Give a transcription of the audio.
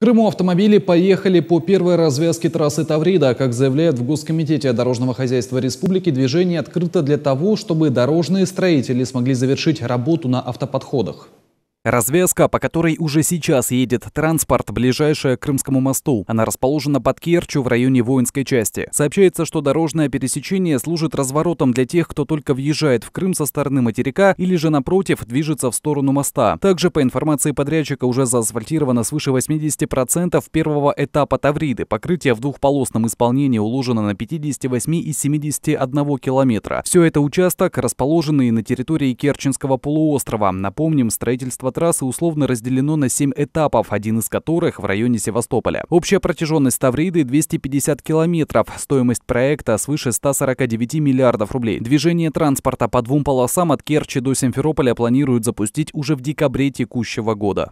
Крыму автомобили поехали по первой развязке трассы Таврида. Как заявляет в Госкомитете дорожного хозяйства республики, движение открыто для того, чтобы дорожные строители смогли завершить работу на автоподходах. Развязка, по которой уже сейчас едет транспорт, ближайшая к Крымскому мосту. Она расположена под Керчью в районе воинской части. Сообщается, что дорожное пересечение служит разворотом для тех, кто только въезжает в Крым со стороны материка или же напротив движется в сторону моста. Также, по информации подрядчика, уже заасфальтировано свыше 80% первого этапа Тавриды. Покрытие в двухполосном исполнении уложено на 58 и 71 километра. Все это участок, расположенный на территории Керченского полуострова. Напомним, строительство трассы условно разделено на 7 этапов, один из которых в районе Севастополя. Общая протяженность Тавриды 250 километров, стоимость проекта свыше 149 миллиардов рублей. Движение транспорта по двум полосам от Керчи до Симферополя планируют запустить уже в декабре текущего года.